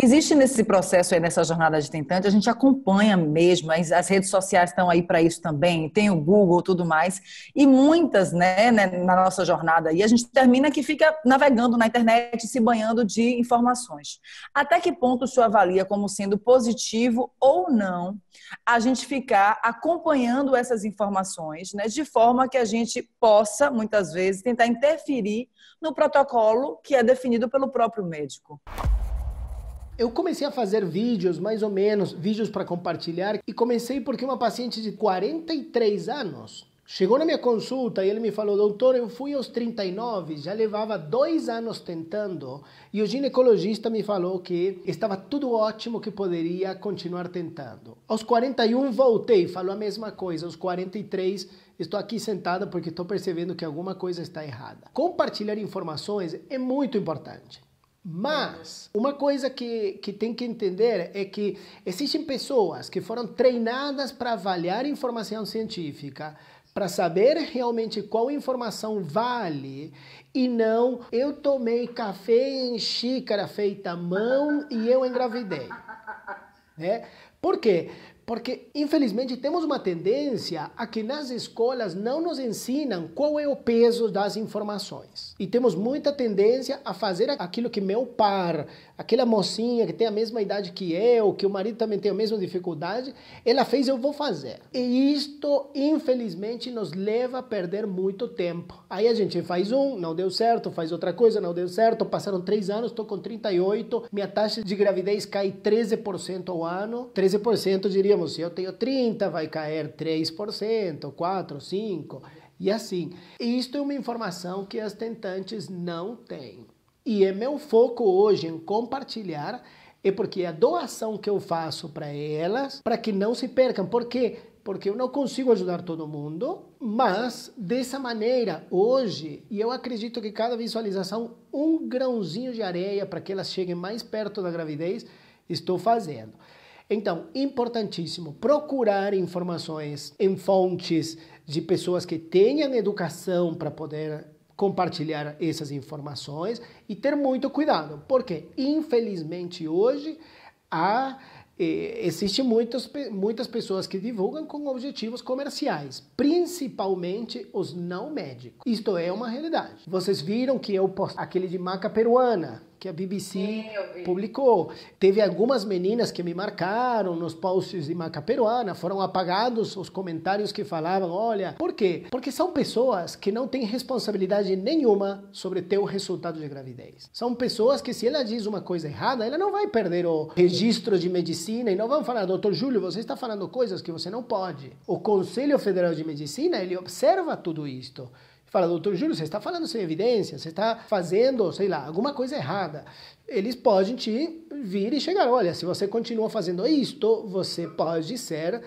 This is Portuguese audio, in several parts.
Existe nesse processo aí, nessa jornada de tentante, a gente acompanha mesmo, as, as redes sociais estão aí para isso também, tem o Google, tudo mais, e muitas, né, né, na nossa jornada aí, a gente termina que fica navegando na internet, se banhando de informações. Até que ponto o senhor avalia como sendo positivo ou não a gente ficar acompanhando essas informações, né, de forma que a gente possa, muitas vezes, tentar interferir no protocolo que é definido pelo próprio médico? Eu comecei a fazer vídeos, mais ou menos, vídeos para compartilhar, e comecei porque uma paciente de 43 anos chegou na minha consulta e ele me falou: Doutor, eu fui aos 39, já levava dois anos tentando, e o ginecologista me falou que estava tudo ótimo, que poderia continuar tentando. Aos 41 voltei, falou a mesma coisa, aos 43 Estou aqui sentada porque estou percebendo que alguma coisa está errada. Compartilhar informações é muito importante. Mas uma coisa que, que tem que entender é que existem pessoas que foram treinadas para avaliar informação científica, para saber realmente qual informação vale e não eu tomei café em xícara feita à mão e eu engravidei. Né? Por quê? Porque, infelizmente, temos uma tendência a que nas escolas não nos ensinam qual é o peso das informações. E temos muita tendência a fazer aquilo que meu par, aquela mocinha que tem a mesma idade que eu, que o marido também tem a mesma dificuldade, ela fez, eu vou fazer. E isto, infelizmente, nos leva a perder muito tempo. Aí a gente faz um, não deu certo, faz outra coisa, não deu certo, passaram três anos, estou com 38, minha taxa de gravidez cai 13% ao ano, 13% diria se eu tenho 30, vai cair 3%, 4%, 5%, e assim. Isto é uma informação que as tentantes não têm. E é meu foco hoje em compartilhar, é porque a doação que eu faço para elas, para que não se percam. Por quê? Porque eu não consigo ajudar todo mundo, mas dessa maneira, hoje, e eu acredito que cada visualização, um grãozinho de areia para que elas cheguem mais perto da gravidez, estou fazendo. Então, importantíssimo procurar informações em fontes de pessoas que tenham educação para poder compartilhar essas informações e ter muito cuidado, porque infelizmente hoje há eh, existe muitas, muitas pessoas que divulgam com objetivos comerciais, principalmente os não médicos. Isto é uma realidade. Vocês viram que eu postei aquele de maca peruana, que a BBC Sim, publicou. Teve algumas meninas que me marcaram nos posts de Maca peruana, foram apagados os comentários que falavam, olha, por quê? Porque são pessoas que não têm responsabilidade nenhuma sobre ter o resultado de gravidez. São pessoas que se ela diz uma coisa errada, ela não vai perder o registro de medicina e não vão falar, doutor Júlio, você está falando coisas que você não pode. O Conselho Federal de Medicina, ele observa tudo isto fala, doutor Júlio, você está falando sem evidência, você está fazendo, sei lá, alguma coisa errada. Eles podem te vir e chegar, olha, se você continua fazendo isto, você pode ser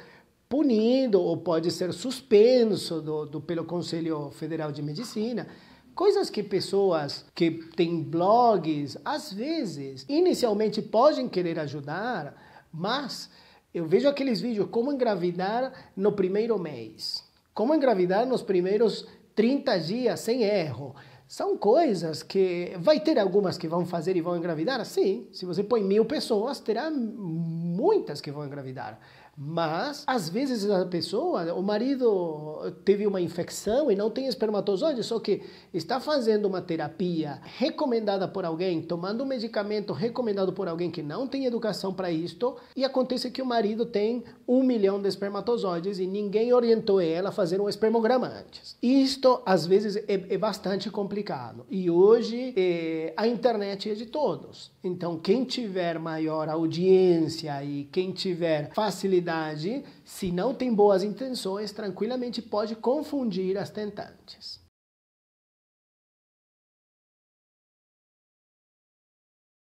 punido ou pode ser suspenso do, do, pelo Conselho Federal de Medicina. Coisas que pessoas que têm blogs, às vezes, inicialmente podem querer ajudar, mas eu vejo aqueles vídeos como engravidar no primeiro mês, como engravidar nos primeiros 30 dias sem erro. São coisas que. Vai ter algumas que vão fazer e vão engravidar? Sim. Se você põe mil pessoas, terá muitas que vão engravidar. Mas, às vezes, a pessoa, o marido teve uma infecção e não tem espermatozoide, só que está fazendo uma terapia recomendada por alguém, tomando um medicamento recomendado por alguém que não tem educação para isto, e acontece que o marido tem um milhão de espermatozoides e ninguém orientou ela a fazer um espermograma antes. Isto, às vezes, é, é bastante complicado. E hoje, é, a internet é de todos. Então, quem tiver maior audiência e quem tiver facilidade se não tem boas intenções, tranquilamente pode confundir as tentantes.